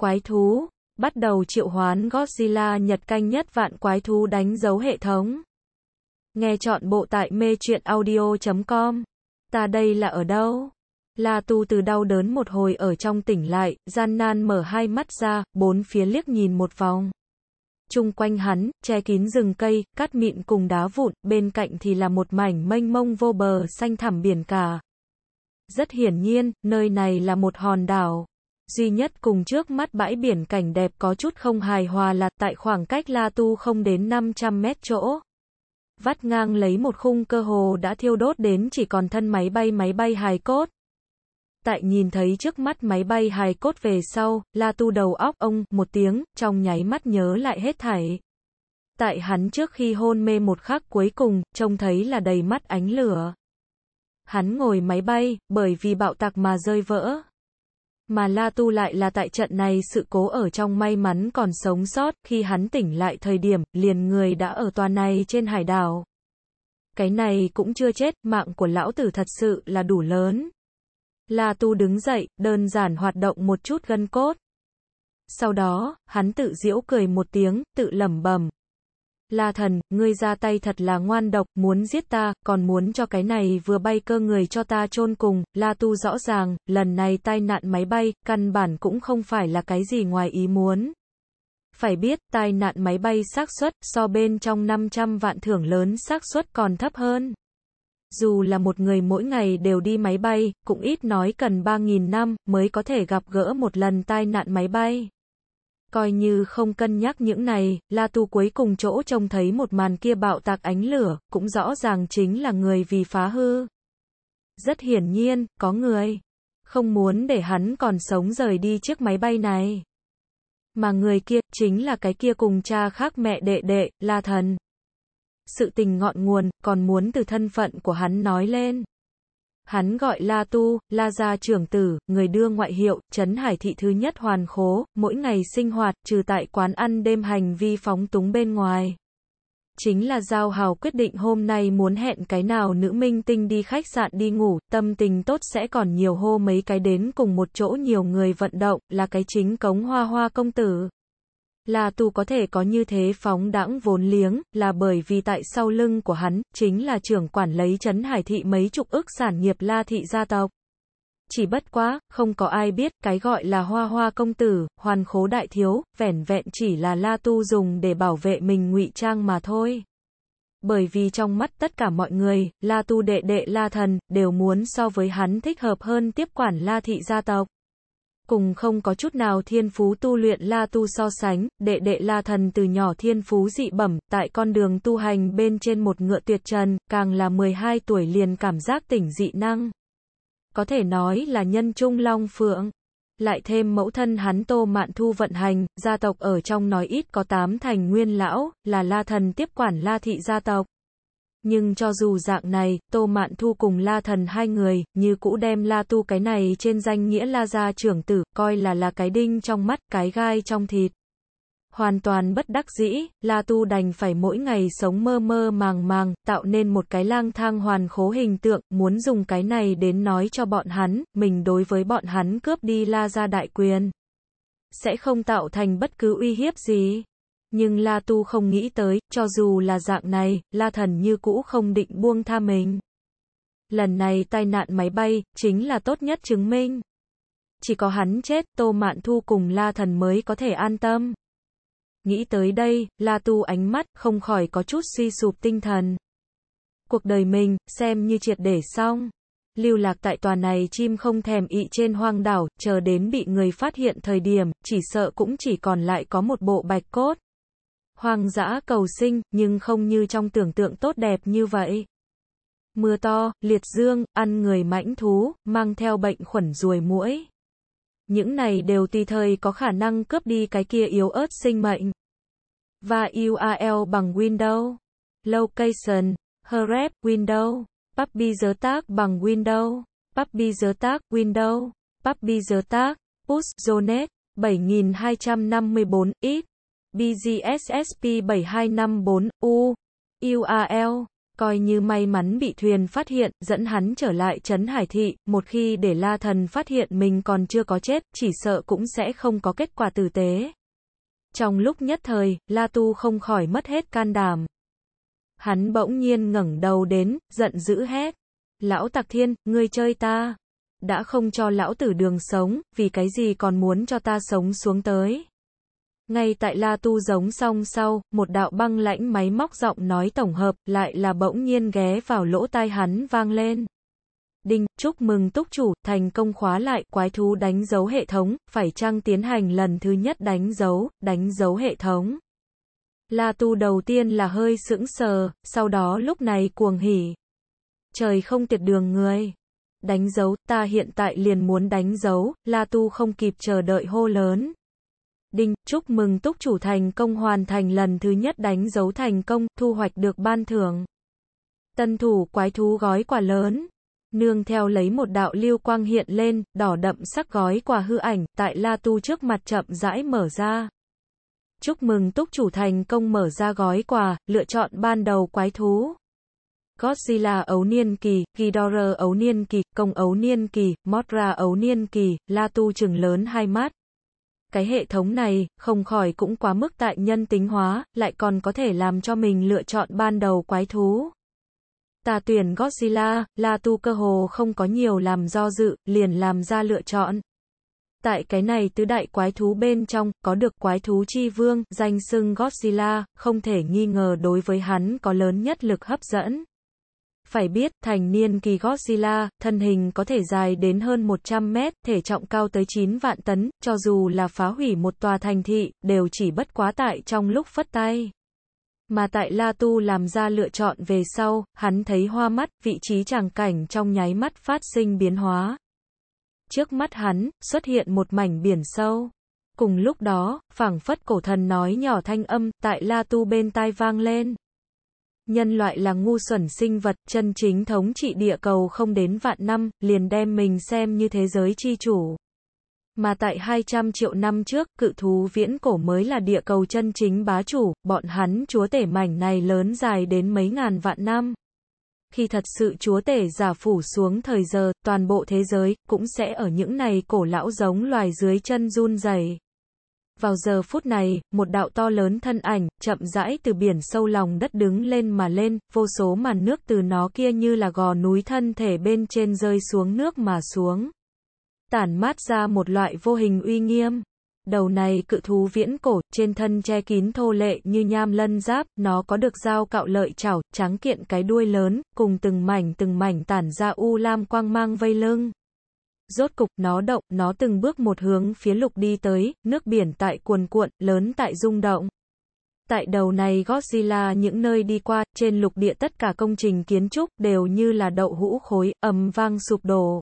Quái thú, bắt đầu triệu hoán Godzilla nhật canh nhất vạn quái thú đánh dấu hệ thống. Nghe chọn bộ tại mê truyện audio.com. Ta đây là ở đâu? La Tu từ đau đớn một hồi ở trong tỉnh lại, gian nan mở hai mắt ra, bốn phía liếc nhìn một vòng. Trung quanh hắn, che kín rừng cây, cát mịn cùng đá vụn, bên cạnh thì là một mảnh mênh mông vô bờ xanh thẳm biển cả. Rất hiển nhiên, nơi này là một hòn đảo. Duy nhất cùng trước mắt bãi biển cảnh đẹp có chút không hài hòa là tại khoảng cách La Tu không đến 500 mét chỗ. Vắt ngang lấy một khung cơ hồ đã thiêu đốt đến chỉ còn thân máy bay máy bay hài cốt. Tại nhìn thấy trước mắt máy bay hài cốt về sau, La Tu đầu óc ông một tiếng, trong nháy mắt nhớ lại hết thảy. Tại hắn trước khi hôn mê một khắc cuối cùng, trông thấy là đầy mắt ánh lửa. Hắn ngồi máy bay, bởi vì bạo tạc mà rơi vỡ. Mà La Tu lại là tại trận này sự cố ở trong may mắn còn sống sót, khi hắn tỉnh lại thời điểm, liền người đã ở tòa này trên hải đảo. Cái này cũng chưa chết, mạng của lão tử thật sự là đủ lớn. La Tu đứng dậy, đơn giản hoạt động một chút gân cốt. Sau đó, hắn tự giễu cười một tiếng, tự lẩm bẩm, La thần, ngươi ra tay thật là ngoan độc, muốn giết ta, còn muốn cho cái này vừa bay cơ người cho ta chôn cùng, La tu rõ ràng, lần này tai nạn máy bay, căn bản cũng không phải là cái gì ngoài ý muốn. Phải biết, tai nạn máy bay xác suất so bên trong 500 vạn thưởng lớn xác suất còn thấp hơn. Dù là một người mỗi ngày đều đi máy bay, cũng ít nói cần 3.000 năm mới có thể gặp gỡ một lần tai nạn máy bay. Coi như không cân nhắc những này, La Tu cuối cùng chỗ trông thấy một màn kia bạo tạc ánh lửa, cũng rõ ràng chính là người vì phá hư. Rất hiển nhiên, có người không muốn để hắn còn sống rời đi chiếc máy bay này. Mà người kia, chính là cái kia cùng cha khác mẹ đệ đệ, La Thần. Sự tình ngọn nguồn, còn muốn từ thân phận của hắn nói lên. Hắn gọi La Tu, La Gia trưởng tử, người đưa ngoại hiệu, Trấn Hải Thị thứ nhất hoàn khố, mỗi ngày sinh hoạt, trừ tại quán ăn đêm hành vi phóng túng bên ngoài. Chính là Giao Hào quyết định hôm nay muốn hẹn cái nào nữ minh tinh đi khách sạn đi ngủ, tâm tình tốt sẽ còn nhiều hô mấy cái đến cùng một chỗ nhiều người vận động, là cái chính cống hoa hoa công tử là tu có thể có như thế phóng đãng vốn liếng, là bởi vì tại sau lưng của hắn, chính là trưởng quản lấy chấn hải thị mấy chục ức sản nghiệp la thị gia tộc. Chỉ bất quá, không có ai biết, cái gọi là hoa hoa công tử, hoàn khố đại thiếu, vẻn vẹn chỉ là la tu dùng để bảo vệ mình ngụy trang mà thôi. Bởi vì trong mắt tất cả mọi người, la tu đệ đệ la thần, đều muốn so với hắn thích hợp hơn tiếp quản la thị gia tộc cùng không có chút nào thiên phú tu luyện la tu so sánh, đệ đệ la thần từ nhỏ thiên phú dị bẩm, tại con đường tu hành bên trên một ngựa tuyệt trần, càng là 12 tuổi liền cảm giác tỉnh dị năng. Có thể nói là nhân trung long phượng. Lại thêm mẫu thân hắn tô mạn thu vận hành, gia tộc ở trong nói ít có tám thành nguyên lão, là la thần tiếp quản la thị gia tộc. Nhưng cho dù dạng này, Tô Mạn Thu cùng La Thần hai người, như cũ đem La Tu cái này trên danh nghĩa La Gia trưởng tử, coi là là cái đinh trong mắt, cái gai trong thịt. Hoàn toàn bất đắc dĩ, La Tu đành phải mỗi ngày sống mơ mơ màng màng, tạo nên một cái lang thang hoàn khố hình tượng, muốn dùng cái này đến nói cho bọn hắn, mình đối với bọn hắn cướp đi La Gia đại quyền. Sẽ không tạo thành bất cứ uy hiếp gì. Nhưng La Tu không nghĩ tới, cho dù là dạng này, La Thần như cũ không định buông tha mình. Lần này tai nạn máy bay, chính là tốt nhất chứng minh. Chỉ có hắn chết, Tô Mạn Thu cùng La Thần mới có thể an tâm. Nghĩ tới đây, La Tu ánh mắt, không khỏi có chút suy sụp tinh thần. Cuộc đời mình, xem như triệt để xong. Lưu lạc tại tòa này chim không thèm ị trên hoang đảo, chờ đến bị người phát hiện thời điểm, chỉ sợ cũng chỉ còn lại có một bộ bạch cốt hoang dã cầu sinh, nhưng không như trong tưởng tượng tốt đẹp như vậy. Mưa to, liệt dương, ăn người mãnh thú, mang theo bệnh khuẩn ruồi muỗi. Những này đều tùy thời có khả năng cướp đi cái kia yếu ớt sinh mệnh. Và URL bằng Windows. Location, Href, Windows. Puppy giới tác bằng Windows. Puppy giới tác, Windows. Puppy giới tác, Push, Zonet, 7254, ít. BGSSP 7254 U UAL coi như may mắn bị thuyền phát hiện, dẫn hắn trở lại trấn Hải thị, một khi để La Thần phát hiện mình còn chưa có chết, chỉ sợ cũng sẽ không có kết quả tử tế. Trong lúc nhất thời, La Tu không khỏi mất hết can đảm. Hắn bỗng nhiên ngẩng đầu đến, giận dữ hét: "Lão Tặc Thiên, ngươi chơi ta, đã không cho lão tử đường sống, vì cái gì còn muốn cho ta sống xuống tới?" Ngay tại La Tu giống xong sau, một đạo băng lãnh máy móc giọng nói tổng hợp lại là bỗng nhiên ghé vào lỗ tai hắn vang lên. Đinh, chúc mừng túc chủ, thành công khóa lại, quái thú đánh dấu hệ thống, phải chăng tiến hành lần thứ nhất đánh dấu, đánh dấu hệ thống. La Tu đầu tiên là hơi sững sờ, sau đó lúc này cuồng hỉ. Trời không tiệt đường người. Đánh dấu, ta hiện tại liền muốn đánh dấu, La Tu không kịp chờ đợi hô lớn. Đinh, chúc mừng túc chủ thành công hoàn thành lần thứ nhất đánh dấu thành công, thu hoạch được ban thưởng. Tân thủ quái thú gói quà lớn. Nương theo lấy một đạo lưu quang hiện lên, đỏ đậm sắc gói quà hư ảnh, tại La Tu trước mặt chậm rãi mở ra. Chúc mừng túc chủ thành công mở ra gói quà, lựa chọn ban đầu quái thú. Godzilla ấu niên kỳ, Ghidorah ấu niên kỳ, Công ấu niên kỳ, Mothra ấu niên kỳ, La Tu chừng lớn hai mắt. Cái hệ thống này, không khỏi cũng quá mức tại nhân tính hóa, lại còn có thể làm cho mình lựa chọn ban đầu quái thú. ta tuyển Godzilla, La Tu cơ hồ không có nhiều làm do dự, liền làm ra lựa chọn. Tại cái này tứ đại quái thú bên trong, có được quái thú chi vương, danh xưng Godzilla, không thể nghi ngờ đối với hắn có lớn nhất lực hấp dẫn. Phải biết, thành niên kỳ Godzilla, thân hình có thể dài đến hơn 100 mét, thể trọng cao tới 9 vạn tấn, cho dù là phá hủy một tòa thành thị, đều chỉ bất quá tại trong lúc phất tay. Mà tại La Tu làm ra lựa chọn về sau, hắn thấy hoa mắt, vị trí tràng cảnh trong nháy mắt phát sinh biến hóa. Trước mắt hắn, xuất hiện một mảnh biển sâu. Cùng lúc đó, phảng phất cổ thần nói nhỏ thanh âm, tại La Tu bên tai vang lên nhân loại là ngu xuẩn sinh vật, chân chính thống trị địa cầu không đến vạn năm, liền đem mình xem như thế giới chi chủ. Mà tại 200 triệu năm trước, cự thú viễn cổ mới là địa cầu chân chính bá chủ, bọn hắn chúa tể mảnh này lớn dài đến mấy ngàn vạn năm. Khi thật sự chúa tể giả phủ xuống thời giờ, toàn bộ thế giới, cũng sẽ ở những này cổ lão giống loài dưới chân run rẩy vào giờ phút này, một đạo to lớn thân ảnh, chậm rãi từ biển sâu lòng đất đứng lên mà lên, vô số màn nước từ nó kia như là gò núi thân thể bên trên rơi xuống nước mà xuống. Tản mát ra một loại vô hình uy nghiêm. Đầu này cự thú viễn cổ, trên thân che kín thô lệ như nham lân giáp, nó có được dao cạo lợi chảo, trắng kiện cái đuôi lớn, cùng từng mảnh từng mảnh tản ra u lam quang mang vây lưng. Rốt cục, nó động, nó từng bước một hướng phía lục đi tới, nước biển tại cuồn cuộn, lớn tại rung động. Tại đầu này Godzilla những nơi đi qua, trên lục địa tất cả công trình kiến trúc đều như là đậu hũ khối, ầm vang sụp đổ.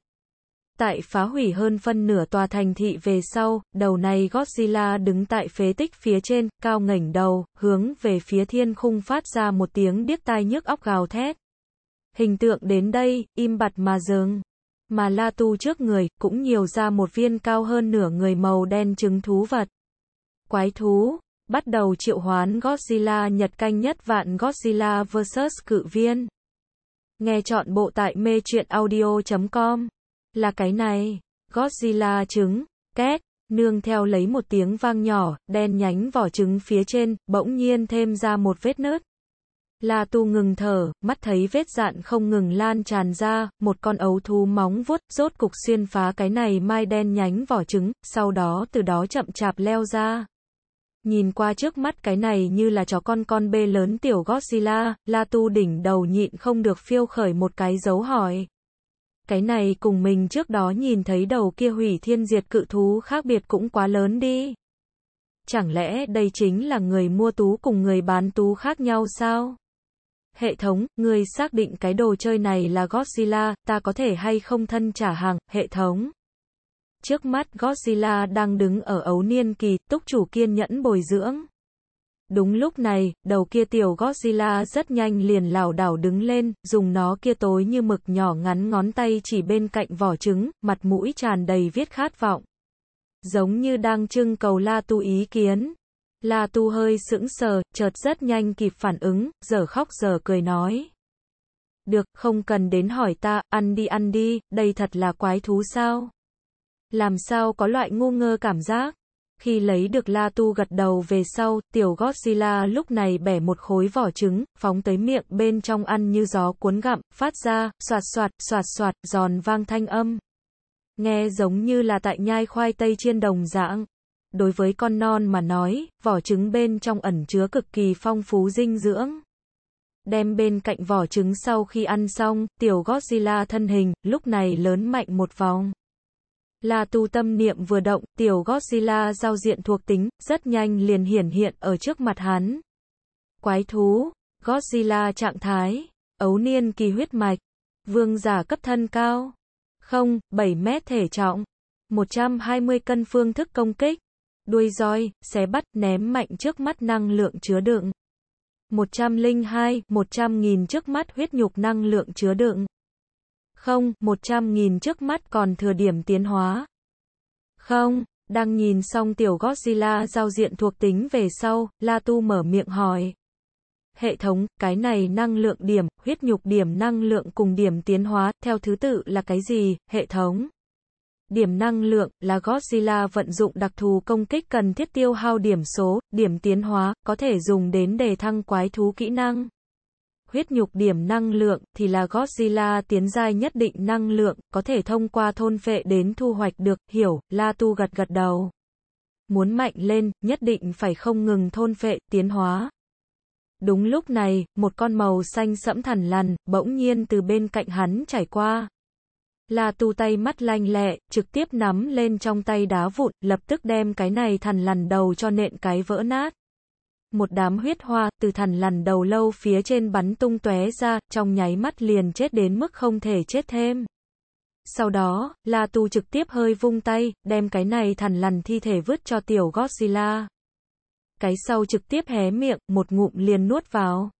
Tại phá hủy hơn phân nửa tòa thành thị về sau, đầu này Godzilla đứng tại phế tích phía trên, cao ngẩng đầu, hướng về phía thiên khung phát ra một tiếng điếc tai nhức óc gào thét. Hình tượng đến đây, im bặt mà dừng mà La Tu trước người, cũng nhiều ra một viên cao hơn nửa người màu đen trứng thú vật. Quái thú, bắt đầu triệu hoán Godzilla nhật canh nhất vạn Godzilla vs cự viên. Nghe chọn bộ tại mê truyện audio.com. Là cái này, Godzilla trứng, két, nương theo lấy một tiếng vang nhỏ, đen nhánh vỏ trứng phía trên, bỗng nhiên thêm ra một vết nứt. La Tu ngừng thở, mắt thấy vết dạn không ngừng lan tràn ra, một con ấu thú móng vuốt, rốt cục xuyên phá cái này mai đen nhánh vỏ trứng, sau đó từ đó chậm chạp leo ra. Nhìn qua trước mắt cái này như là chó con con bê lớn tiểu Godzilla, La Tu đỉnh đầu nhịn không được phiêu khởi một cái dấu hỏi. Cái này cùng mình trước đó nhìn thấy đầu kia hủy thiên diệt cự thú khác biệt cũng quá lớn đi. Chẳng lẽ đây chính là người mua tú cùng người bán tú khác nhau sao? Hệ thống, người xác định cái đồ chơi này là Godzilla, ta có thể hay không thân trả hàng, hệ thống. Trước mắt Godzilla đang đứng ở ấu niên kỳ, túc chủ kiên nhẫn bồi dưỡng. Đúng lúc này, đầu kia tiểu Godzilla rất nhanh liền lảo đảo đứng lên, dùng nó kia tối như mực nhỏ ngắn ngón tay chỉ bên cạnh vỏ trứng, mặt mũi tràn đầy viết khát vọng. Giống như đang trưng cầu la tu ý kiến. La Tu hơi sững sờ, chợt rất nhanh kịp phản ứng, giờ khóc giờ cười nói. Được, không cần đến hỏi ta, ăn đi ăn đi, đây thật là quái thú sao? Làm sao có loại ngu ngơ cảm giác? Khi lấy được La Tu gật đầu về sau, tiểu Godzilla lúc này bẻ một khối vỏ trứng, phóng tới miệng bên trong ăn như gió cuốn gặm, phát ra, soạt soạt, soạt soạt, giòn vang thanh âm. Nghe giống như là tại nhai khoai tây chiên đồng dạng đối với con non mà nói, vỏ trứng bên trong ẩn chứa cực kỳ phong phú dinh dưỡng. Đem bên cạnh vỏ trứng sau khi ăn xong, tiểu Godzilla thân hình, lúc này lớn mạnh một vòng. Là tu tâm niệm vừa động, tiểu Godzilla giao diện thuộc tính, rất nhanh liền hiển hiện ở trước mặt hắn. Quái thú, Godzilla trạng thái, ấu niên kỳ huyết mạch, vương giả cấp thân cao, không, 7 mét thể trọng, 120 cân phương thức công kích, đuôi roi, xé bắt, ném mạnh trước mắt năng lượng chứa đựng. 102, 100.000 trước mắt huyết nhục năng lượng chứa đựng. Không, 100.000 trước mắt còn thừa điểm tiến hóa. Không, đang nhìn xong tiểu Godzilla giao diện thuộc tính về sau, La Tu mở miệng hỏi. Hệ thống, cái này năng lượng điểm, huyết nhục điểm năng lượng cùng điểm tiến hóa, theo thứ tự là cái gì, hệ thống? Điểm năng lượng là Godzilla vận dụng đặc thù công kích cần thiết tiêu hao điểm số, điểm tiến hóa, có thể dùng đến để thăng quái thú kỹ năng. Huyết nhục điểm năng lượng thì là Godzilla tiến giai nhất định năng lượng, có thể thông qua thôn phệ đến thu hoạch được, hiểu, La Tu gật gật đầu. Muốn mạnh lên, nhất định phải không ngừng thôn phệ, tiến hóa. Đúng lúc này, một con màu xanh sẫm thằn lằn, bỗng nhiên từ bên cạnh hắn chảy qua là Tu tay mắt lanh lẹ, trực tiếp nắm lên trong tay đá vụn, lập tức đem cái này thằn lằn đầu cho nện cái vỡ nát. Một đám huyết hoa từ thằn lằn đầu lâu phía trên bắn tung tóe ra, trong nháy mắt liền chết đến mức không thể chết thêm. Sau đó, là Tu trực tiếp hơi vung tay, đem cái này thằn lằn thi thể vứt cho tiểu Godzilla. Cái sau trực tiếp hé miệng, một ngụm liền nuốt vào.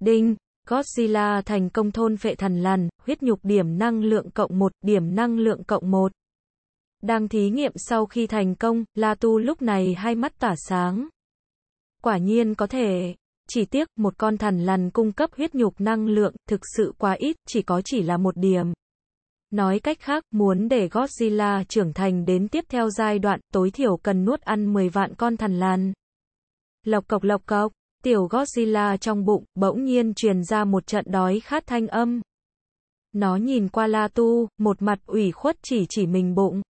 Đinh, Godzilla thành công thôn phệ thần lằn, huyết nhục điểm năng lượng cộng 1, điểm năng lượng cộng 1. Đang thí nghiệm sau khi thành công, Latu lúc này hai mắt tỏa sáng. Quả nhiên có thể, chỉ tiếc một con thần lằn cung cấp huyết nhục năng lượng thực sự quá ít, chỉ có chỉ là một điểm. Nói cách khác, muốn để Godzilla trưởng thành đến tiếp theo giai đoạn, tối thiểu cần nuốt ăn 10 vạn con thần lằn. Lộc cộc lộc cộc. Tiểu Godzilla trong bụng, bỗng nhiên truyền ra một trận đói khát thanh âm. Nó nhìn qua La Tu, một mặt ủy khuất chỉ chỉ mình bụng.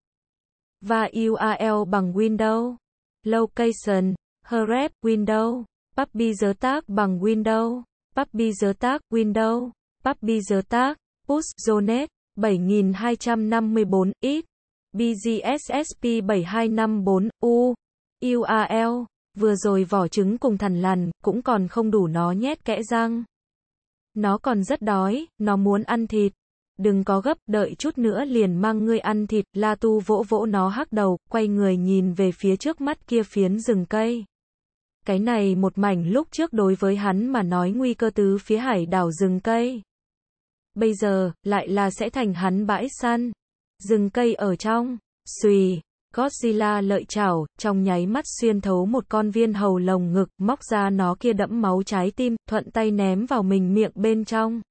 Và URL bằng Windows. Location. Hrep, Windows. Puppy giới tác bằng Windows. Puppy giới tác, Windows. Puppy giới tác. Push, Zonet. 7254, X. BGSSP 7254, U. URL. Vừa rồi vỏ trứng cùng thằn lằn, cũng còn không đủ nó nhét kẽ răng. Nó còn rất đói, nó muốn ăn thịt. Đừng có gấp, đợi chút nữa liền mang ngươi ăn thịt, La Tu vỗ vỗ nó hắc đầu, quay người nhìn về phía trước mắt kia phiến rừng cây. Cái này một mảnh lúc trước đối với hắn mà nói nguy cơ tứ phía hải đảo rừng cây. Bây giờ, lại là sẽ thành hắn bãi săn. Rừng cây ở trong, xùy, Godzilla lợi chảo, trong nháy mắt xuyên thấu một con viên hầu lồng ngực, móc ra nó kia đẫm máu trái tim, thuận tay ném vào mình miệng bên trong.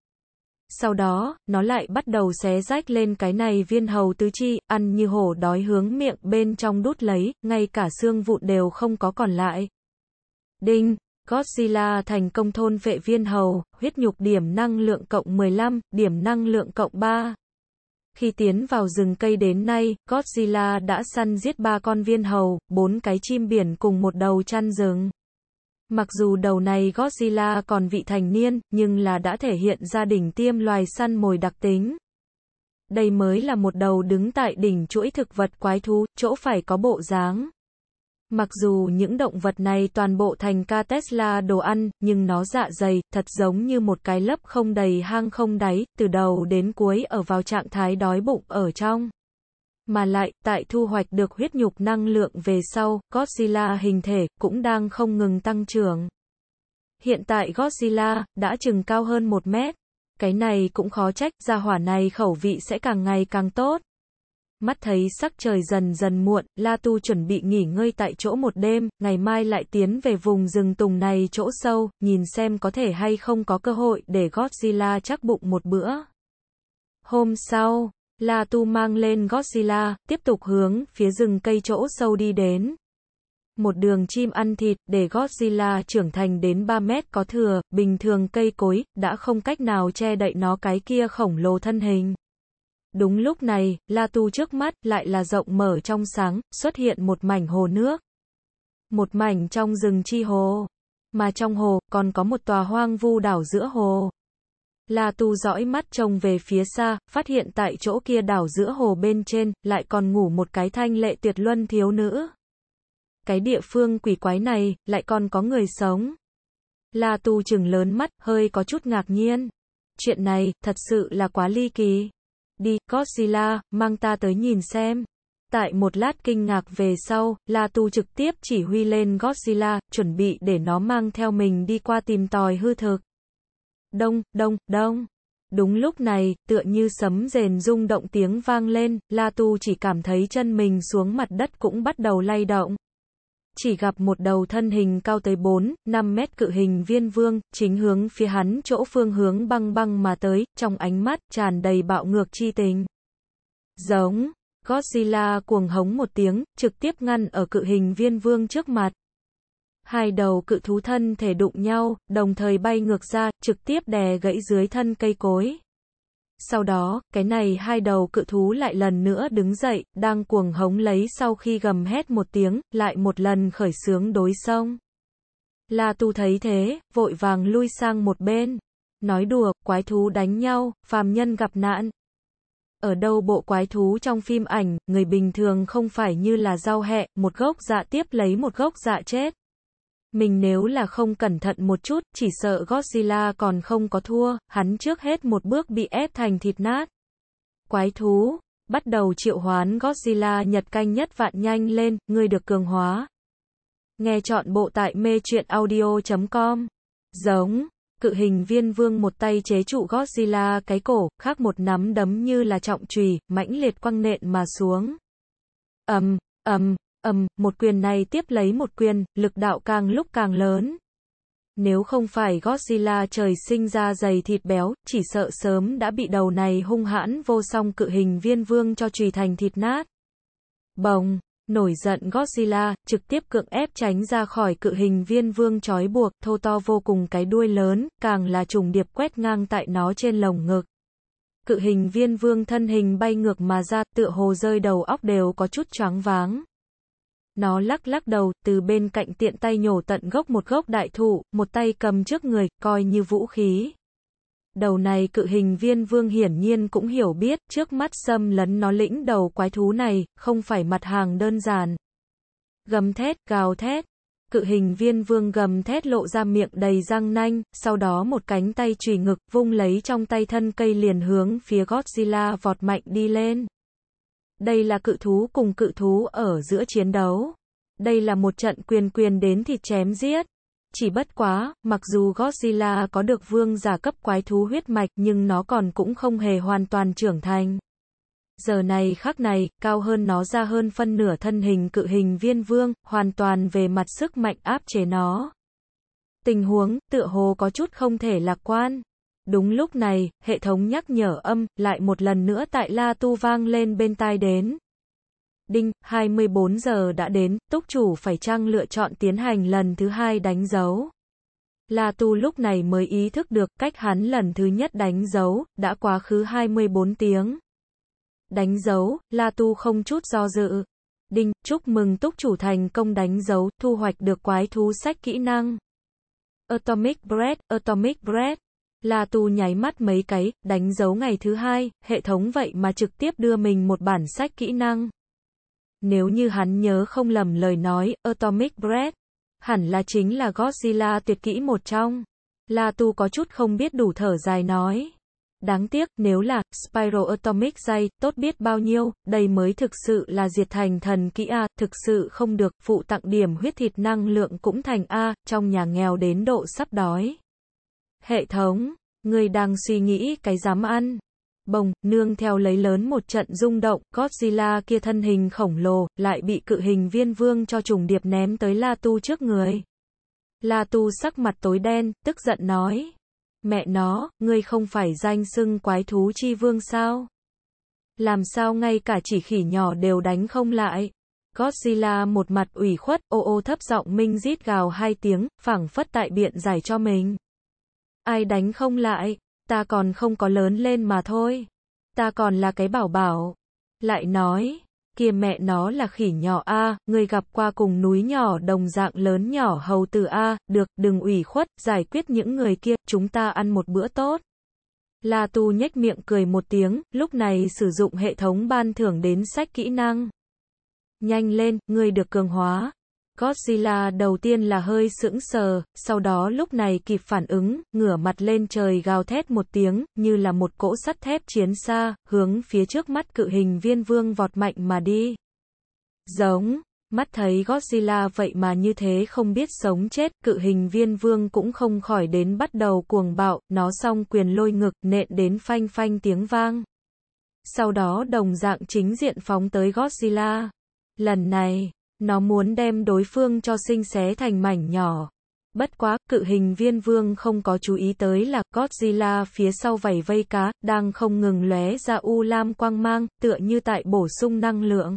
Sau đó, nó lại bắt đầu xé rách lên cái này viên hầu tứ chi, ăn như hổ đói hướng miệng bên trong đút lấy, ngay cả xương vụn đều không có còn lại. Đinh, Godzilla thành công thôn vệ viên hầu, huyết nhục điểm năng lượng cộng 15, điểm năng lượng cộng 3. Khi tiến vào rừng cây đến nay, Godzilla đã săn giết ba con viên hầu, bốn cái chim biển cùng một đầu chăn rừng. Mặc dù đầu này Godzilla còn vị thành niên, nhưng là đã thể hiện gia đỉnh tiêm loài săn mồi đặc tính. Đây mới là một đầu đứng tại đỉnh chuỗi thực vật quái thú, chỗ phải có bộ dáng. Mặc dù những động vật này toàn bộ thành ca Tesla đồ ăn, nhưng nó dạ dày, thật giống như một cái lấp không đầy hang không đáy, từ đầu đến cuối ở vào trạng thái đói bụng ở trong. Mà lại, tại thu hoạch được huyết nhục năng lượng về sau, Godzilla hình thể cũng đang không ngừng tăng trưởng. Hiện tại Godzilla đã chừng cao hơn 1 mét. Cái này cũng khó trách, gia hỏa này khẩu vị sẽ càng ngày càng tốt. Mắt thấy sắc trời dần dần muộn, La Tu chuẩn bị nghỉ ngơi tại chỗ một đêm, ngày mai lại tiến về vùng rừng tùng này chỗ sâu, nhìn xem có thể hay không có cơ hội để Godzilla chắc bụng một bữa. Hôm sau, La Tu mang lên Godzilla, tiếp tục hướng phía rừng cây chỗ sâu đi đến. Một đường chim ăn thịt, để Godzilla trưởng thành đến 3 mét có thừa, bình thường cây cối, đã không cách nào che đậy nó cái kia khổng lồ thân hình. Đúng lúc này, La Tu trước mắt lại là rộng mở trong sáng, xuất hiện một mảnh hồ nước. Một mảnh trong rừng chi hồ. Mà trong hồ, còn có một tòa hoang vu đảo giữa hồ. La Tu dõi mắt trông về phía xa, phát hiện tại chỗ kia đảo giữa hồ bên trên, lại còn ngủ một cái thanh lệ tuyệt luân thiếu nữ. Cái địa phương quỷ quái này, lại còn có người sống. La Tu chừng lớn mắt, hơi có chút ngạc nhiên. Chuyện này, thật sự là quá ly kỳ đi, Godzilla, mang ta tới nhìn xem. Tại một lát kinh ngạc về sau, La Tu trực tiếp chỉ huy lên Godzilla, chuẩn bị để nó mang theo mình đi qua tìm tòi hư thực. Đông, đông, đông. Đúng lúc này, tựa như sấm rền rung động tiếng vang lên, La Tu chỉ cảm thấy chân mình xuống mặt đất cũng bắt đầu lay động chỉ gặp một đầu thân hình cao tới 4, 5 mét cự hình viên vương, chính hướng phía hắn chỗ phương hướng băng băng mà tới, trong ánh mắt tràn đầy bạo ngược chi tình. Giống, Godzilla cuồng hống một tiếng, trực tiếp ngăn ở cự hình viên vương trước mặt. Hai đầu cự thú thân thể đụng nhau, đồng thời bay ngược ra, trực tiếp đè gãy dưới thân cây cối. Sau đó, cái này hai đầu cự thú lại lần nữa đứng dậy, đang cuồng hống lấy sau khi gầm hét một tiếng, lại một lần khởi sướng đối sông. La Tu thấy thế, vội vàng lui sang một bên. Nói đùa, quái thú đánh nhau, phàm nhân gặp nạn. Ở đâu bộ quái thú trong phim ảnh, người bình thường không phải như là rau hẹ, một gốc dạ tiếp lấy một gốc dạ chết. Mình nếu là không cẩn thận một chút, chỉ sợ Godzilla còn không có thua, hắn trước hết một bước bị ép thành thịt nát. Quái thú, bắt đầu triệu hoán Godzilla nhật canh nhất vạn nhanh lên, người được cường hóa. Nghe chọn bộ tại mê truyện audio.com. Giống, cự hình viên vương một tay chế trụ Godzilla cái cổ, khác một nắm đấm như là trọng trùy, mãnh liệt quăng nện mà xuống. Ầm, um, ầm, um, ầm, um, một quyền này tiếp lấy một quyền, lực đạo càng lúc càng lớn. Nếu không phải Godzilla trời sinh ra dày thịt béo, chỉ sợ sớm đã bị đầu này hung hãn vô song cự hình viên vương cho trùy thành thịt nát. Bồng, nổi giận Godzilla, trực tiếp cưỡng ép tránh ra khỏi cự hình viên vương trói buộc, thô to vô cùng cái đuôi lớn, càng là trùng điệp quét ngang tại nó trên lồng ngực. Cự hình viên vương thân hình bay ngược mà ra, tựa hồ rơi đầu óc đều có chút choáng váng. Nó lắc lắc đầu, từ bên cạnh tiện tay nhổ tận gốc một gốc đại thụ, một tay cầm trước người, coi như vũ khí. Đầu này cự hình viên vương hiển nhiên cũng hiểu biết, trước mắt xâm lấn nó lĩnh đầu quái thú này, không phải mặt hàng đơn giản. Gầm thét, gào thét. Cự hình viên vương gầm thét lộ ra miệng đầy răng nanh, sau đó một cánh tay chùy ngực vung lấy trong tay thân cây liền hướng phía Godzilla vọt mạnh đi lên. Đây là cự thú cùng cự thú ở giữa chiến đấu. Đây là một trận quyền quyền đến thịt chém giết. Chỉ bất quá, mặc dù Godzilla có được vương giả cấp quái thú huyết mạch nhưng nó còn cũng không hề hoàn toàn trưởng thành. Giờ này khắc này, cao hơn nó ra hơn phân nửa thân hình cự hình viên vương, hoàn toàn về mặt sức mạnh áp chế nó. Tình huống, tựa hồ có chút không thể lạc quan. Đúng lúc này, hệ thống nhắc nhở âm, lại một lần nữa tại La Tu vang lên bên tai đến. Đinh, 24 giờ đã đến, túc chủ phải chăng lựa chọn tiến hành lần thứ hai đánh dấu. La Tu lúc này mới ý thức được cách hắn lần thứ nhất đánh dấu, đã quá khứ 24 tiếng. Đánh dấu, La Tu không chút do dự. Đinh, chúc mừng túc chủ thành công đánh dấu, thu hoạch được quái thú sách kỹ năng. Atomic Bread, Atomic Bread. La Tu nháy mắt mấy cái, đánh dấu ngày thứ hai, hệ thống vậy mà trực tiếp đưa mình một bản sách kỹ năng. Nếu như hắn nhớ không lầm lời nói, Atomic Breath, hẳn là chính là Godzilla tuyệt kỹ một trong. La Tu có chút không biết đủ thở dài nói. Đáng tiếc, nếu là Spiral Atomic dây, tốt biết bao nhiêu, đây mới thực sự là diệt thành thần kỹ A, thực sự không được, phụ tặng điểm huyết thịt năng lượng cũng thành A, trong nhà nghèo đến độ sắp đói. Hệ thống, người đang suy nghĩ cái dám ăn. Bồng, nương theo lấy lớn một trận rung động, Godzilla kia thân hình khổng lồ, lại bị cự hình viên vương cho trùng điệp ném tới La Tu trước người. La Tu sắc mặt tối đen, tức giận nói. Mẹ nó, ngươi không phải danh xưng quái thú chi vương sao? Làm sao ngay cả chỉ khỉ nhỏ đều đánh không lại? Godzilla một mặt ủy khuất, ô ô thấp giọng minh rít gào hai tiếng, phảng phất tại biện giải cho mình. Ai đánh không lại, ta còn không có lớn lên mà thôi. Ta còn là cái bảo bảo. Lại nói, kia mẹ nó là khỉ nhỏ A, người gặp qua cùng núi nhỏ đồng dạng lớn nhỏ hầu từ A, được, đừng ủy khuất, giải quyết những người kia, chúng ta ăn một bữa tốt. La Tu nhếch miệng cười một tiếng, lúc này sử dụng hệ thống ban thưởng đến sách kỹ năng. Nhanh lên, người được cường hóa. Godzilla đầu tiên là hơi sững sờ, sau đó lúc này kịp phản ứng, ngửa mặt lên trời gào thét một tiếng, như là một cỗ sắt thép chiến xa, hướng phía trước mắt cự hình viên vương vọt mạnh mà đi. Giống, mắt thấy Godzilla vậy mà như thế không biết sống chết, cự hình viên vương cũng không khỏi đến bắt đầu cuồng bạo, nó song quyền lôi ngực nện đến phanh phanh tiếng vang. Sau đó đồng dạng chính diện phóng tới Godzilla. Lần này, nó muốn đem đối phương cho sinh xé thành mảnh nhỏ. Bất quá, cự hình viên vương không có chú ý tới là Godzilla phía sau vảy vây cá, đang không ngừng lóe ra u lam quang mang, tựa như tại bổ sung năng lượng.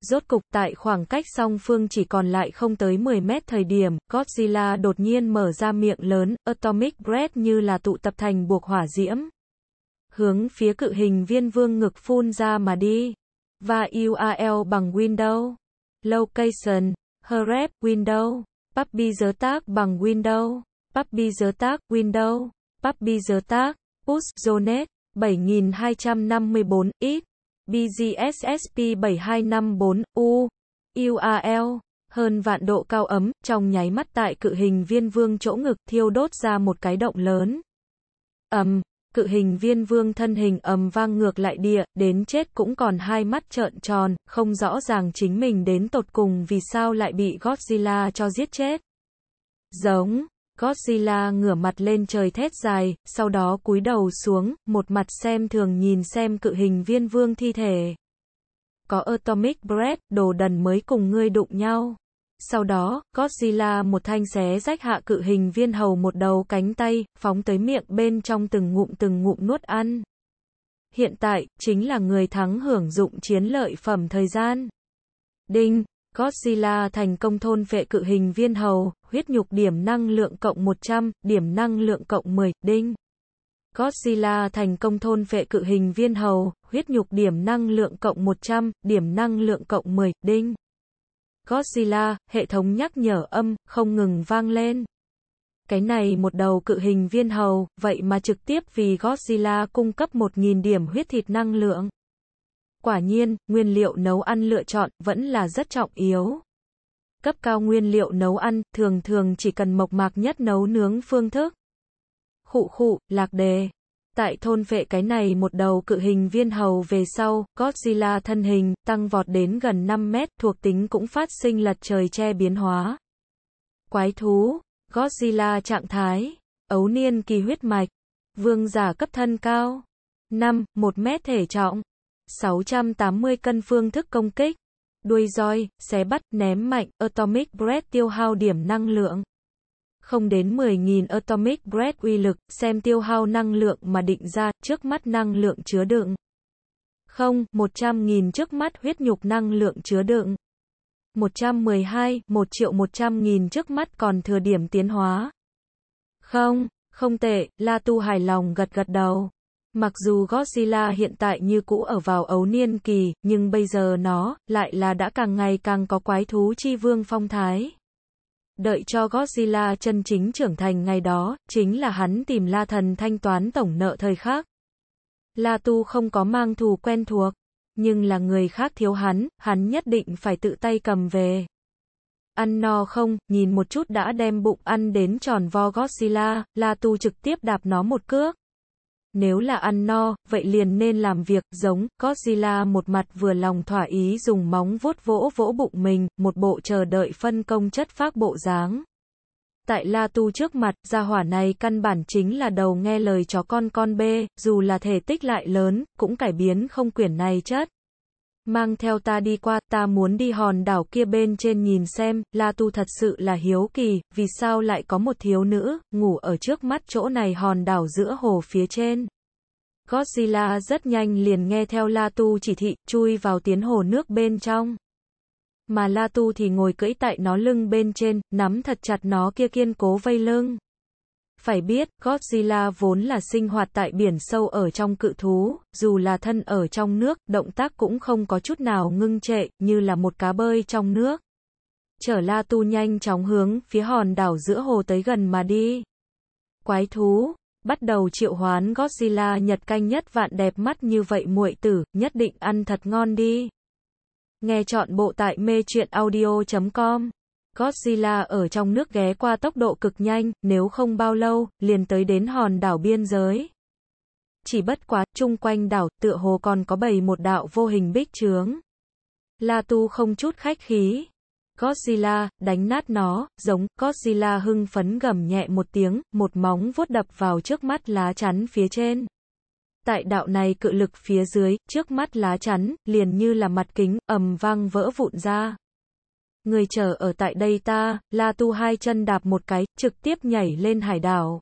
Rốt cục tại khoảng cách song phương chỉ còn lại không tới 10 mét thời điểm, Godzilla đột nhiên mở ra miệng lớn, Atomic Breath như là tụ tập thành buộc hỏa diễm. Hướng phía cự hình viên vương ngực phun ra mà đi. Và URL bằng Windows. Location, Hrep, Window, Puppy giới tác bằng Window, Puppy giới tác, Window, Puppy giới tác, Push, Zonet, 7254, X, BGSSP 7254, U, URL, hơn vạn độ cao ấm, trong nháy mắt tại cự hình viên vương chỗ ngực thiêu đốt ra một cái động lớn. Ầm, um, cự hình viên vương thân hình ầm vang ngược lại địa, đến chết cũng còn hai mắt trợn tròn, không rõ ràng chính mình đến tột cùng vì sao lại bị Godzilla cho giết chết. Giống, Godzilla ngửa mặt lên trời thét dài, sau đó cúi đầu xuống, một mặt xem thường nhìn xem cự hình viên vương thi thể. Có Atomic Breath đồ đần mới cùng ngươi đụng nhau. Sau đó, Godzilla một thanh xé rách hạ cự hình viên hầu một đầu cánh tay, phóng tới miệng bên trong từng ngụm từng ngụm nuốt ăn. Hiện tại, chính là người thắng hưởng dụng chiến lợi phẩm thời gian. Đinh, Godzilla thành công thôn vệ cự hình viên hầu, huyết nhục điểm năng lượng cộng 100, điểm năng lượng cộng 10, đinh. Godzilla thành công thôn vệ cự hình viên hầu, huyết nhục điểm năng lượng cộng 100, điểm năng lượng cộng 10, đinh. Godzilla, hệ thống nhắc nhở âm, không ngừng vang lên. Cái này một đầu cự hình viên hầu, vậy mà trực tiếp vì Godzilla cung cấp 1.000 điểm huyết thịt năng lượng. Quả nhiên, nguyên liệu nấu ăn lựa chọn vẫn là rất trọng yếu. Cấp cao nguyên liệu nấu ăn thường thường chỉ cần mộc mạc nhất nấu nướng phương thức. Khụ khụ, lạc đề tại thôn vệ cái này một đầu cự hình viên hầu về sau, Godzilla thân hình, tăng vọt đến gần 5 mét, thuộc tính cũng phát sinh lật trời che biến hóa. Quái thú, Godzilla trạng thái, ấu niên kỳ huyết mạch, vương giả cấp thân cao, 5, 1 mét thể trọng, 680 cân phương thức công kích, đuôi roi, xé bắt, ném mạnh, Atomic Breath tiêu hao điểm năng lượng không đến 10.000 atomic bread uy lực, xem tiêu hao năng lượng mà định ra, trước mắt năng lượng chứa đựng. Không, 100.000 trước mắt huyết nhục năng lượng chứa đựng. 112, 1 triệu 100.000 trước mắt còn thừa điểm tiến hóa. Không, không tệ, La Tu hài lòng gật gật đầu. Mặc dù Godzilla hiện tại như cũ ở vào ấu niên kỳ, nhưng bây giờ nó lại là đã càng ngày càng có quái thú chi vương phong thái đợi cho Godzilla chân chính trưởng thành ngày đó, chính là hắn tìm La Thần thanh toán tổng nợ thời khác. La Tu không có mang thù quen thuộc, nhưng là người khác thiếu hắn, hắn nhất định phải tự tay cầm về. Ăn no không, nhìn một chút đã đem bụng ăn đến tròn vo Godzilla, La Tu trực tiếp đạp nó một cước. Nếu là ăn no, vậy liền nên làm việc, giống, Godzilla một mặt vừa lòng thỏa ý dùng móng vuốt vỗ vỗ bụng mình, một bộ chờ đợi phân công chất phác bộ dáng. Tại La Tu trước mặt, gia hỏa này căn bản chính là đầu nghe lời chó con con bê, dù là thể tích lại lớn, cũng cải biến không quyển này chất mang theo ta đi qua, ta muốn đi hòn đảo kia bên trên nhìn xem, La Tu thật sự là hiếu kỳ, vì sao lại có một thiếu nữ, ngủ ở trước mắt chỗ này hòn đảo giữa hồ phía trên. Godzilla rất nhanh liền nghe theo La Tu chỉ thị, chui vào tiến hồ nước bên trong. Mà La Tu thì ngồi cưỡi tại nó lưng bên trên, nắm thật chặt nó kia kiên cố vây lưng. Phải biết, Godzilla vốn là sinh hoạt tại biển sâu ở trong cự thú, dù là thân ở trong nước, động tác cũng không có chút nào ngưng trệ, như là một cá bơi trong nước. trở La Tu nhanh chóng hướng phía hòn đảo giữa hồ tới gần mà đi. Quái thú, bắt đầu triệu hoán Godzilla nhật canh nhất vạn đẹp mắt như vậy muội tử, nhất định ăn thật ngon đi. Nghe chọn bộ tại mê truyện audio.com Godzilla ở trong nước ghé qua tốc độ cực nhanh, nếu không bao lâu, liền tới đến hòn đảo biên giới. Chỉ bất quá, chung quanh đảo, tựa hồ còn có bầy một đạo vô hình bích trướng. La Tu không chút khách khí. Godzilla, đánh nát nó, giống, Godzilla hưng phấn gầm nhẹ một tiếng, một móng vuốt đập vào trước mắt lá chắn phía trên. Tại đạo này cự lực phía dưới, trước mắt lá chắn, liền như là mặt kính, ầm vang vỡ vụn ra người chờ ở tại đây ta, La Tu hai chân đạp một cái, trực tiếp nhảy lên hải đảo.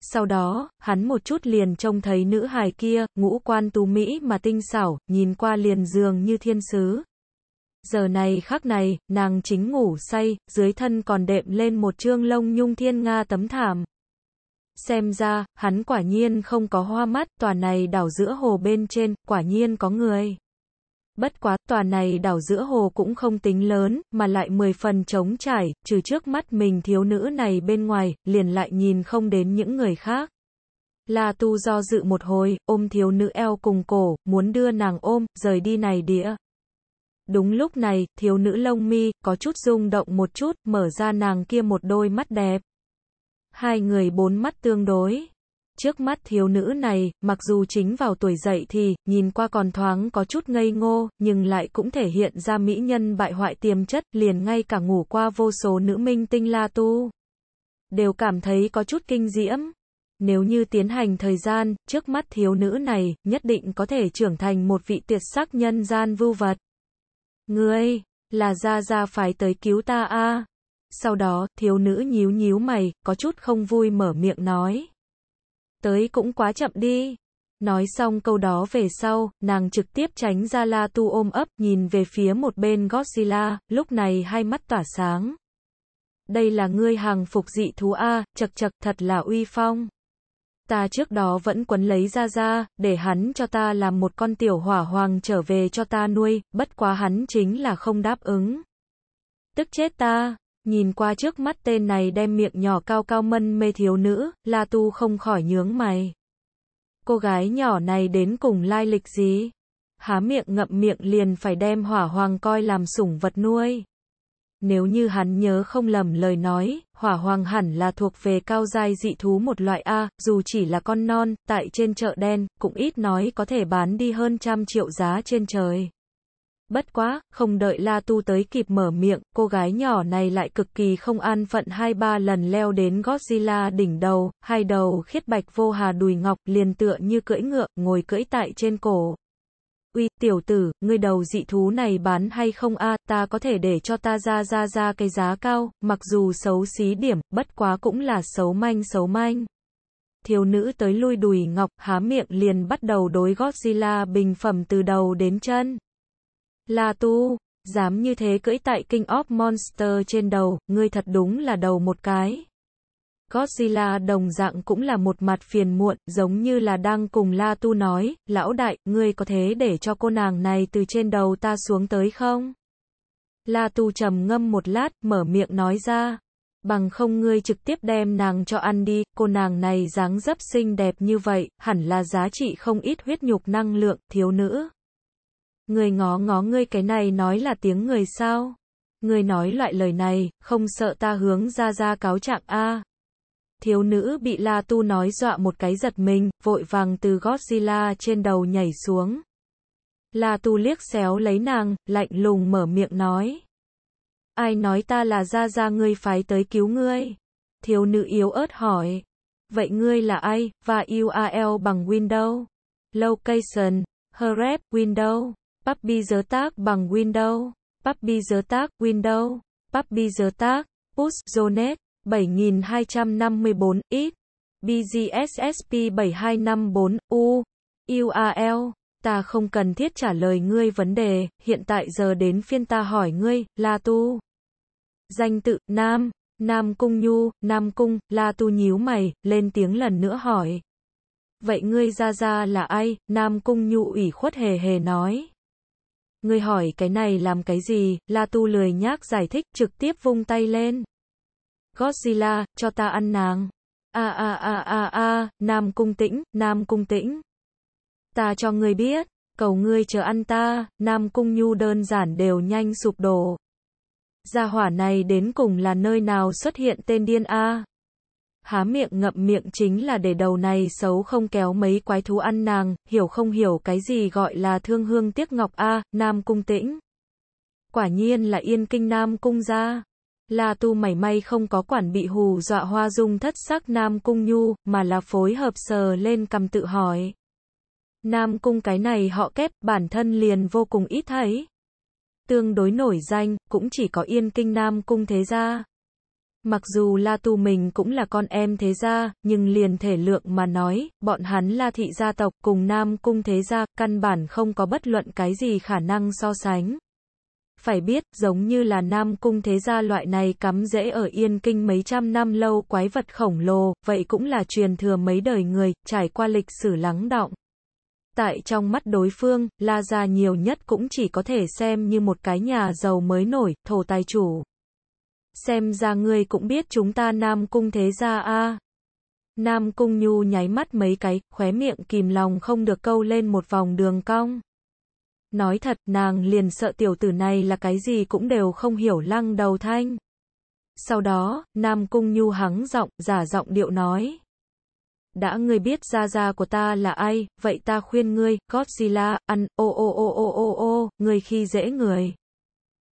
Sau đó, hắn một chút liền trông thấy nữ hài kia, ngũ quan tú Mỹ mà tinh xảo, nhìn qua liền giường như thiên sứ. Giờ này khắc này, nàng chính ngủ say, dưới thân còn đệm lên một trương lông nhung thiên Nga tấm thảm. Xem ra, hắn quả nhiên không có hoa mắt, tòa này đảo giữa hồ bên trên, quả nhiên có người bất quá tòa này đảo giữa hồ cũng không tính lớn, mà lại mười phần trống trải, trừ trước mắt mình thiếu nữ này bên ngoài, liền lại nhìn không đến những người khác. La Tu do dự một hồi, ôm thiếu nữ eo cùng cổ, muốn đưa nàng ôm, rời đi này đĩa. Đúng lúc này, thiếu nữ lông mi, có chút rung động một chút, mở ra nàng kia một đôi mắt đẹp. Hai người bốn mắt tương đối, Trước mắt thiếu nữ này, mặc dù chính vào tuổi dậy thì, nhìn qua còn thoáng có chút ngây ngô, nhưng lại cũng thể hiện ra mỹ nhân bại hoại tiềm chất, liền ngay cả ngủ qua vô số nữ minh tinh la tu. Đều cảm thấy có chút kinh diễm. Nếu như tiến hành thời gian, trước mắt thiếu nữ này, nhất định có thể trưởng thành một vị tuyệt sắc nhân gian vưu vật. Ngươi, là ra ra phải tới cứu ta a Sau đó, thiếu nữ nhíu nhíu mày, có chút không vui mở miệng nói tới cũng quá chậm đi. Nói xong câu đó về sau, nàng trực tiếp tránh ra La Tu ôm ấp, nhìn về phía một bên Godzilla, lúc này hai mắt tỏa sáng. Đây là ngươi hàng phục dị thú A, chật chật thật là uy phong. Ta trước đó vẫn quấn lấy ra ra, để hắn cho ta làm một con tiểu hỏa hoàng trở về cho ta nuôi, bất quá hắn chính là không đáp ứng. Tức chết ta, nhìn qua trước mắt tên này đem miệng nhỏ cao cao mân mê thiếu nữ, La Tu không khỏi nhướng mày. Cô gái nhỏ này đến cùng lai lịch gì? Há miệng ngậm miệng liền phải đem hỏa hoàng coi làm sủng vật nuôi. Nếu như hắn nhớ không lầm lời nói, hỏa hoàng hẳn là thuộc về cao giai dị thú một loại A, dù chỉ là con non, tại trên chợ đen, cũng ít nói có thể bán đi hơn trăm triệu giá trên trời. Bất quá, không đợi La Tu tới kịp mở miệng, cô gái nhỏ này lại cực kỳ không an phận hai ba lần leo đến Godzilla đỉnh đầu, hai đầu khiết bạch vô hà đùi ngọc liền tựa như cưỡi ngựa, ngồi cưỡi tại trên cổ. Uy, tiểu tử, người đầu dị thú này bán hay không a ta có thể để cho ta ra ra ra cái giá cao, mặc dù xấu xí điểm, bất quá cũng là xấu manh xấu manh thiếu nữ tới lui đùi ngọc há miệng liền bắt đầu đối Godzilla bình phẩm từ đầu đến chân là tu, dám như thế cưỡi tại King of Monster trên đầu, ngươi thật đúng là đầu một cái. Godzilla đồng dạng cũng là một mặt phiền muộn, giống như là đang cùng La Tu nói, lão đại, ngươi có thế để cho cô nàng này từ trên đầu ta xuống tới không? La Tu trầm ngâm một lát, mở miệng nói ra, bằng không ngươi trực tiếp đem nàng cho ăn đi, cô nàng này dáng dấp xinh đẹp như vậy, hẳn là giá trị không ít huyết nhục năng lượng, thiếu nữ. Người ngó ngó ngươi cái này nói là tiếng người sao? người nói loại lời này, không sợ ta hướng ra ra cáo trạng a Thiếu nữ bị La Tu nói dọa một cái giật mình, vội vàng từ Godzilla trên đầu nhảy xuống. La Tu liếc xéo lấy nàng, lạnh lùng mở miệng nói. Ai nói ta là ra ra ngươi phái tới cứu ngươi? Thiếu nữ yếu ớt hỏi. Vậy ngươi là ai? Và URL bằng Windows. Location. herep Windows. Puppy giờ tác bằng Windows, Puppy giờ tác Windows, Puppy giờ tác, Push Zonet, 7254 ít. BGSSP 7254 U URL Ta không cần thiết trả lời ngươi vấn đề, hiện tại giờ đến phiên ta hỏi ngươi, La Tu. Danh tự, Nam, Nam Cung Nhu, Nam Cung, La Tu nhíu mày, lên tiếng lần nữa hỏi. Vậy ngươi ra ra là ai? Nam Cung Nhu ủy khuất hề hề nói. Ngươi hỏi cái này làm cái gì, La Tu lười nhác giải thích, trực tiếp vung tay lên. Godzilla, cho ta ăn nàng. A a a a a, Nam Cung Tĩnh, Nam Cung Tĩnh. Ta cho người biết, cầu ngươi chờ ăn ta, Nam Cung Nhu đơn giản đều nhanh sụp đổ. Gia hỏa này đến cùng là nơi nào xuất hiện tên điên A há miệng ngậm miệng chính là để đầu này xấu không kéo mấy quái thú ăn nàng, hiểu không hiểu cái gì gọi là thương hương tiếc ngọc a, Nam Cung Tĩnh. Quả nhiên là yên kinh Nam Cung gia. là Tu mảy may không có quản bị hù dọa hoa dung thất sắc Nam Cung Nhu, mà là phối hợp sờ lên cầm tự hỏi. Nam Cung cái này họ kép, bản thân liền vô cùng ít thấy. Tương đối nổi danh, cũng chỉ có yên kinh Nam Cung thế gia. Mặc dù La Tu mình cũng là con em thế gia, nhưng liền thể lượng mà nói, bọn hắn La thị gia tộc cùng Nam cung thế gia, căn bản không có bất luận cái gì khả năng so sánh. Phải biết, giống như là Nam cung thế gia loại này cắm rễ ở Yên Kinh mấy trăm năm lâu quái vật khổng lồ, vậy cũng là truyền thừa mấy đời người, trải qua lịch sử lắng đọng. Tại trong mắt đối phương, La gia nhiều nhất cũng chỉ có thể xem như một cái nhà giàu mới nổi, thổ tài chủ xem ra ngươi cũng biết chúng ta Nam Cung thế gia a. Nam Cung Nhu nháy mắt mấy cái, khóe miệng kìm lòng không được câu lên một vòng đường cong. Nói thật, nàng liền sợ tiểu tử này là cái gì cũng đều không hiểu lăng đầu thanh. Sau đó, Nam Cung Nhu hắng giọng, giả giọng điệu nói. Đã ngươi biết gia gia của ta là ai, vậy ta khuyên ngươi, Godzilla, ăn, ô ô ô ô ô ô, ngươi khi dễ người.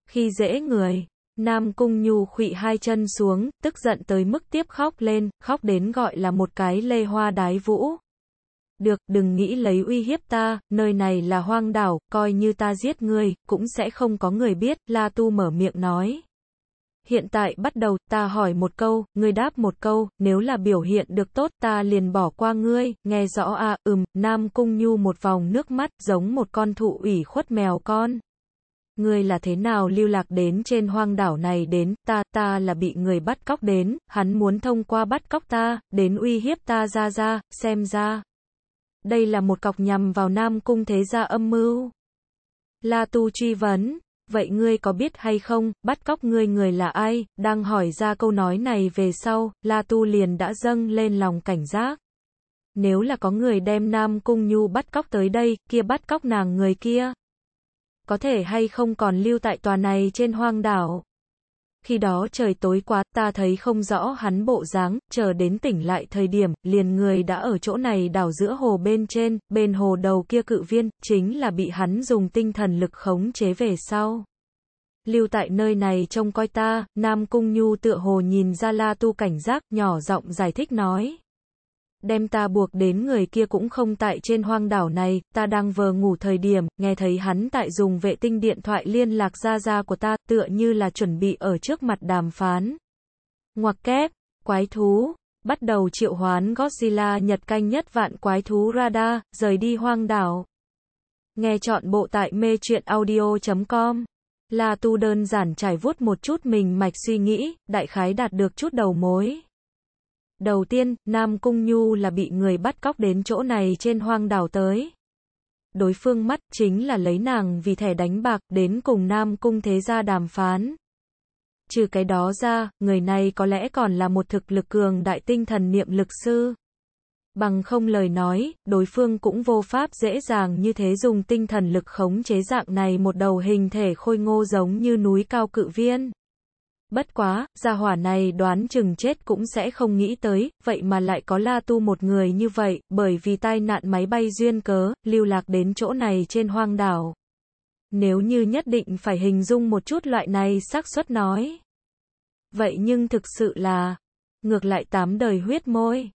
Khi dễ người. Nam Cung Nhu khụy hai chân xuống, tức giận tới mức tiếp khóc lên, khóc đến gọi là một cái lê hoa đái vũ. Được, đừng nghĩ lấy uy hiếp ta, nơi này là hoang đảo, coi như ta giết ngươi, cũng sẽ không có người biết, La Tu mở miệng nói. Hiện tại bắt đầu, ta hỏi một câu, ngươi đáp một câu, nếu là biểu hiện được tốt ta liền bỏ qua ngươi, nghe rõ à, ừm, Nam Cung Nhu một vòng nước mắt, giống một con thụ ủy khuất mèo con ngươi là thế nào lưu lạc đến trên hoang đảo này đến, ta, ta là bị người bắt cóc đến, hắn muốn thông qua bắt cóc ta, đến uy hiếp ta ra ra, xem ra. Đây là một cọc nhằm vào Nam Cung Thế Gia âm mưu. La Tu truy vấn, vậy ngươi có biết hay không, bắt cóc ngươi người là ai, đang hỏi ra câu nói này về sau, La Tu liền đã dâng lên lòng cảnh giác. Nếu là có người đem Nam Cung Nhu bắt cóc tới đây, kia bắt cóc nàng người kia, có thể hay không còn lưu tại tòa này trên hoang đảo. Khi đó trời tối quá, ta thấy không rõ hắn bộ dáng, chờ đến tỉnh lại thời điểm, liền người đã ở chỗ này đảo giữa hồ bên trên, bên hồ đầu kia cự viên, chính là bị hắn dùng tinh thần lực khống chế về sau. Lưu tại nơi này trông coi ta, Nam Cung Nhu tựa hồ nhìn ra La Tu cảnh giác, nhỏ giọng giải thích nói đem ta buộc đến người kia cũng không tại trên hoang đảo này, ta đang vờ ngủ thời điểm, nghe thấy hắn tại dùng vệ tinh điện thoại liên lạc ra ra của ta, tựa như là chuẩn bị ở trước mặt đàm phán. Ngoặc kép, quái thú, bắt đầu triệu hoán Godzilla nhật canh nhất vạn quái thú radar, rời đi hoang đảo. Nghe chọn bộ tại mê truyện audio.com. là Tu đơn giản trải vuốt một chút mình mạch suy nghĩ, đại khái đạt được chút đầu mối. Đầu tiên, Nam Cung Nhu là bị người bắt cóc đến chỗ này trên hoang đảo tới. Đối phương mắt chính là lấy nàng vì thẻ đánh bạc đến cùng Nam Cung thế gia đàm phán. Trừ cái đó ra, người này có lẽ còn là một thực lực cường đại tinh thần niệm lực sư. Bằng không lời nói, đối phương cũng vô pháp dễ dàng như thế dùng tinh thần lực khống chế dạng này một đầu hình thể khôi ngô giống như núi cao cự viên. Bất quá, gia hỏa này đoán chừng chết cũng sẽ không nghĩ tới, vậy mà lại có La Tu một người như vậy, bởi vì tai nạn máy bay duyên cớ, lưu lạc đến chỗ này trên hoang đảo. Nếu như nhất định phải hình dung một chút loại này xác suất nói. Vậy nhưng thực sự là, ngược lại tám đời huyết môi.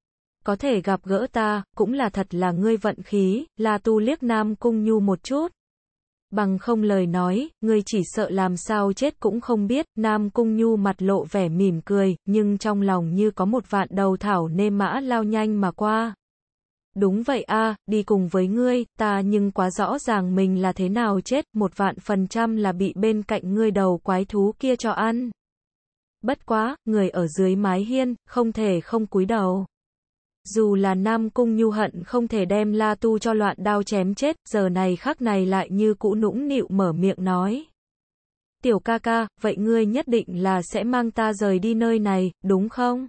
Có thể gặp gỡ ta, cũng là thật là ngươi vận khí, La Tu liếc Nam Cung Nhu một chút bằng không lời nói, người chỉ sợ làm sao chết cũng không biết, Nam Cung Nhu mặt lộ vẻ mỉm cười, nhưng trong lòng như có một vạn đầu thảo nê mã lao nhanh mà qua. Đúng vậy a đi cùng với ngươi, ta nhưng quá rõ ràng mình là thế nào chết, một vạn phần trăm là bị bên cạnh ngươi đầu quái thú kia cho ăn. Bất quá, người ở dưới mái hiên, không thể không cúi đầu dù là Nam Cung Nhu hận không thể đem La Tu cho loạn đao chém chết, giờ này khắc này lại như cũ nũng nịu mở miệng nói. Tiểu ca ca, vậy ngươi nhất định là sẽ mang ta rời đi nơi này, đúng không?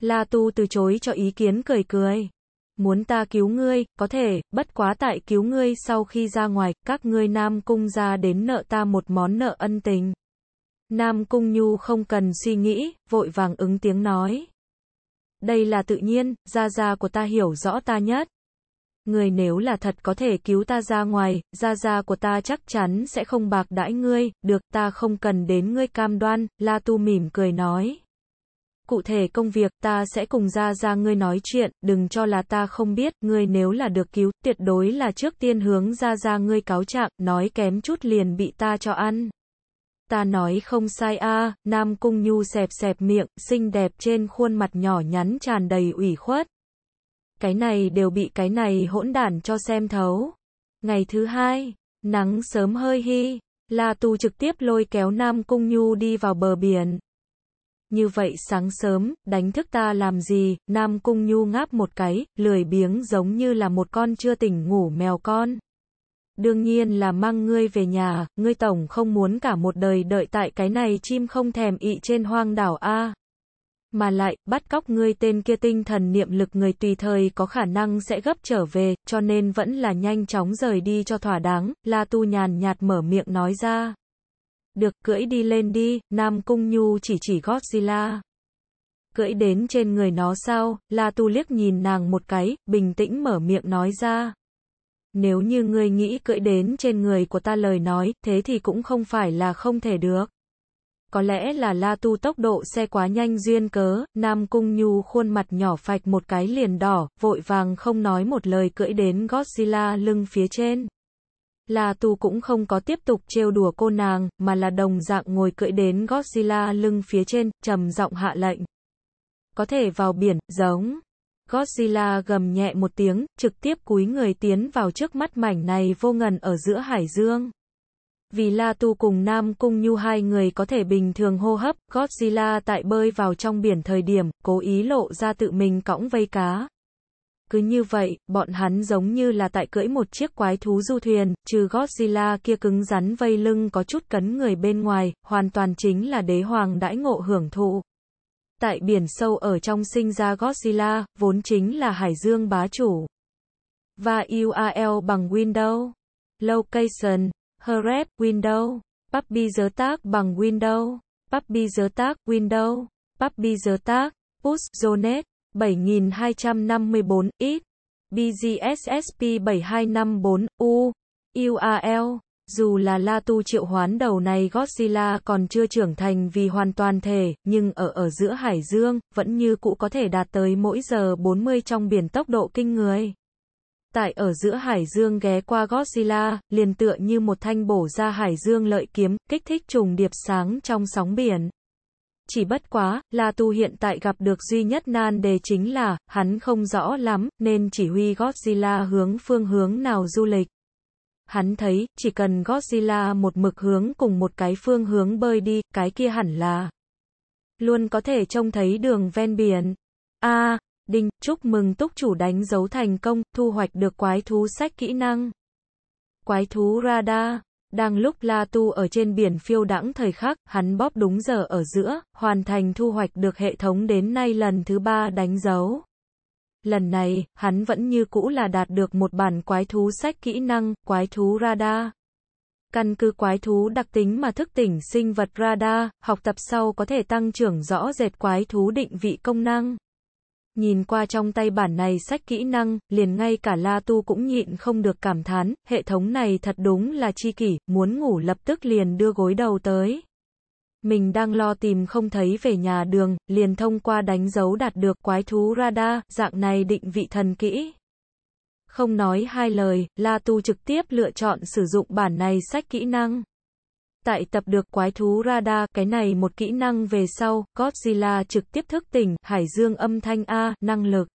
La Tu từ chối cho ý kiến cười cười. Muốn ta cứu ngươi, có thể, bất quá tại cứu ngươi sau khi ra ngoài, các ngươi Nam Cung ra đến nợ ta một món nợ ân tình. Nam Cung Nhu không cần suy nghĩ, vội vàng ứng tiếng nói. Đây là tự nhiên, Gia Gia của ta hiểu rõ ta nhất. người nếu là thật có thể cứu ta ra ngoài, Gia Gia của ta chắc chắn sẽ không bạc đãi ngươi, được ta không cần đến ngươi cam đoan, La Tu mỉm cười nói. Cụ thể công việc ta sẽ cùng Gia Gia ngươi nói chuyện, đừng cho là ta không biết, ngươi nếu là được cứu, tuyệt đối là trước tiên hướng Gia Gia ngươi cáo trạng, nói kém chút liền bị ta cho ăn ta nói không sai a Nam Cung Nhu xẹp xẹp miệng, xinh đẹp trên khuôn mặt nhỏ nhắn tràn đầy ủy khuất. Cái này đều bị cái này hỗn đản cho xem thấu. Ngày thứ hai, nắng sớm hơi hi, La Tu trực tiếp lôi kéo Nam Cung Nhu đi vào bờ biển. Như vậy sáng sớm, đánh thức ta làm gì, Nam Cung Nhu ngáp một cái, lười biếng giống như là một con chưa tỉnh ngủ mèo con đương nhiên là mang ngươi về nhà, ngươi tổng không muốn cả một đời đợi tại cái này chim không thèm ị trên hoang đảo A. Mà lại, bắt cóc ngươi tên kia tinh thần niệm lực người tùy thời có khả năng sẽ gấp trở về, cho nên vẫn là nhanh chóng rời đi cho thỏa đáng, La Tu nhàn nhạt mở miệng nói ra. Được cưỡi đi lên đi, Nam Cung Nhu chỉ chỉ Godzilla. Cưỡi đến trên người nó sao, La Tu liếc nhìn nàng một cái, bình tĩnh mở miệng nói ra. Nếu như ngươi nghĩ cưỡi đến trên người của ta lời nói, thế thì cũng không phải là không thể được. Có lẽ là La Tu tốc độ xe quá nhanh duyên cớ, Nam Cung Nhu khuôn mặt nhỏ phạch một cái liền đỏ, vội vàng không nói một lời cưỡi đến Godzilla lưng phía trên. La Tu cũng không có tiếp tục trêu đùa cô nàng, mà là đồng dạng ngồi cưỡi đến Godzilla lưng phía trên, trầm giọng hạ lệnh. Có thể vào biển, giống. Godzilla gầm nhẹ một tiếng, trực tiếp cúi người tiến vào trước mắt mảnh này vô ngần ở giữa hải dương. Vì La Tu cùng Nam Cung Nhu hai người có thể bình thường hô hấp, Godzilla tại bơi vào trong biển thời điểm, cố ý lộ ra tự mình cõng vây cá. Cứ như vậy, bọn hắn giống như là tại cưỡi một chiếc quái thú du thuyền, trừ Godzilla kia cứng rắn vây lưng có chút cấn người bên ngoài, hoàn toàn chính là đế hoàng đãi ngộ hưởng thụ. Tại biển sâu ở trong sinh ra Godzilla, vốn chính là hải dương bá chủ. Và URL bằng Windows. Location. Href, Windows. Puppy giới tác bằng Windows. Puppy giới tác, Windows. Puppy giới tác, Push, Zonet. 7254, X. BGSSP 7254, U. URL. Dù là La Tu triệu hoán đầu này Godzilla còn chưa trưởng thành vì hoàn toàn thể, nhưng ở ở giữa hải dương, vẫn như cũ có thể đạt tới mỗi giờ 40 trong biển tốc độ kinh người. Tại ở giữa hải dương ghé qua Godzilla, liền tựa như một thanh bổ ra hải dương lợi kiếm, kích thích trùng điệp sáng trong sóng biển. Chỉ bất quá, La Tu hiện tại gặp được duy nhất nan đề chính là, hắn không rõ lắm, nên chỉ huy Godzilla hướng phương hướng nào du lịch. Hắn thấy, chỉ cần Godzilla một mực hướng cùng một cái phương hướng bơi đi, cái kia hẳn là luôn có thể trông thấy đường ven biển. A, à, Đinh, chúc mừng túc chủ đánh dấu thành công, thu hoạch được quái thú sách kỹ năng. Quái thú radar. Đang lúc La Tu ở trên biển phiêu đãng thời khắc, hắn bóp đúng giờ ở giữa, hoàn thành thu hoạch được hệ thống đến nay lần thứ ba đánh dấu. Lần này, hắn vẫn như cũ là đạt được một bản quái thú sách kỹ năng, quái thú radar. Căn cứ quái thú đặc tính mà thức tỉnh sinh vật radar, học tập sau có thể tăng trưởng rõ rệt quái thú định vị công năng. Nhìn qua trong tay bản này sách kỹ năng, liền ngay cả La Tu cũng nhịn không được cảm thán, hệ thống này thật đúng là chi kỷ, muốn ngủ lập tức liền đưa gối đầu tới. Mình đang lo tìm không thấy về nhà đường, liền thông qua đánh dấu đạt được quái thú radar, dạng này định vị thần kỹ. Không nói hai lời, La Tu trực tiếp lựa chọn sử dụng bản này sách kỹ năng. Tại tập được quái thú radar, cái này một kỹ năng về sau, Godzilla trực tiếp thức tỉnh, hải dương âm thanh A, năng lực.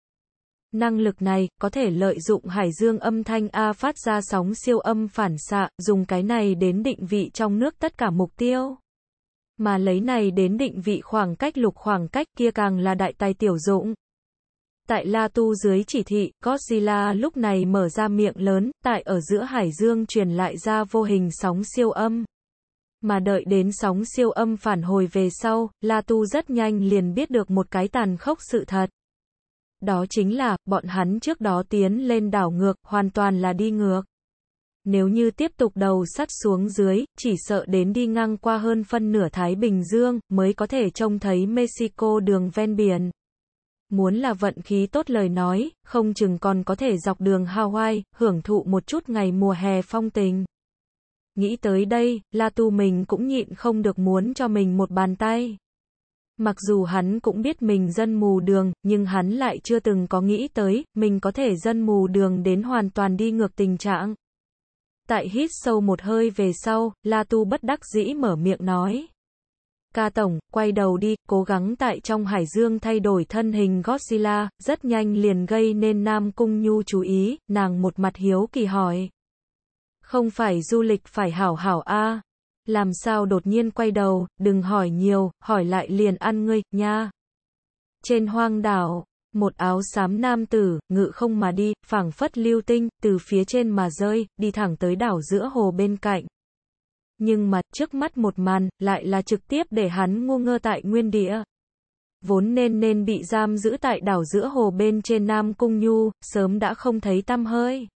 Năng lực này, có thể lợi dụng hải dương âm thanh A phát ra sóng siêu âm phản xạ, dùng cái này đến định vị trong nước tất cả mục tiêu. Mà lấy này đến định vị khoảng cách lục khoảng cách kia càng là đại tài tiểu dũng. Tại La Tu dưới chỉ thị, Godzilla lúc này mở ra miệng lớn, tại ở giữa hải dương truyền lại ra vô hình sóng siêu âm. Mà đợi đến sóng siêu âm phản hồi về sau, La Tu rất nhanh liền biết được một cái tàn khốc sự thật. Đó chính là, bọn hắn trước đó tiến lên đảo ngược, hoàn toàn là đi ngược. Nếu như tiếp tục đầu sắt xuống dưới, chỉ sợ đến đi ngang qua hơn phân nửa Thái Bình Dương, mới có thể trông thấy Mexico đường ven biển. Muốn là vận khí tốt lời nói, không chừng còn có thể dọc đường Hawaii, hưởng thụ một chút ngày mùa hè phong tình. Nghĩ tới đây, La Tu mình cũng nhịn không được muốn cho mình một bàn tay. Mặc dù hắn cũng biết mình dân mù đường, nhưng hắn lại chưa từng có nghĩ tới, mình có thể dân mù đường đến hoàn toàn đi ngược tình trạng. Tại hít sâu một hơi về sau, La Tu bất đắc dĩ mở miệng nói. Ca Tổng, quay đầu đi, cố gắng tại trong hải dương thay đổi thân hình Godzilla, rất nhanh liền gây nên Nam Cung Nhu chú ý, nàng một mặt hiếu kỳ hỏi. Không phải du lịch phải hảo hảo a Làm sao đột nhiên quay đầu, đừng hỏi nhiều, hỏi lại liền ăn ngươi, nha. Trên hoang đảo, một áo xám nam tử, ngự không mà đi, phảng phất lưu tinh, từ phía trên mà rơi, đi thẳng tới đảo giữa hồ bên cạnh. Nhưng mà, trước mắt một màn, lại là trực tiếp để hắn ngu ngơ tại nguyên địa. Vốn nên nên bị giam giữ tại đảo giữa hồ bên trên Nam Cung Nhu, sớm đã không thấy tăm hơi.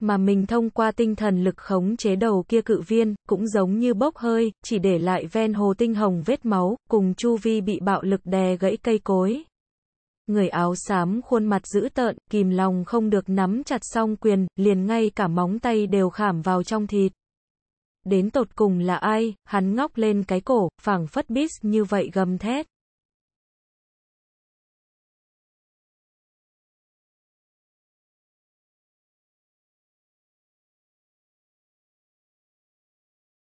Mà mình thông qua tinh thần lực khống chế đầu kia cự viên, cũng giống như bốc hơi, chỉ để lại ven hồ tinh hồng vết máu, cùng chu vi bị bạo lực đè gãy cây cối. Người áo xám khuôn mặt dữ tợn, kìm lòng không được nắm chặt song quyền, liền ngay cả móng tay đều khảm vào trong thịt. Đến tột cùng là ai, hắn ngóc lên cái cổ, phảng phất bít như vậy gầm thét.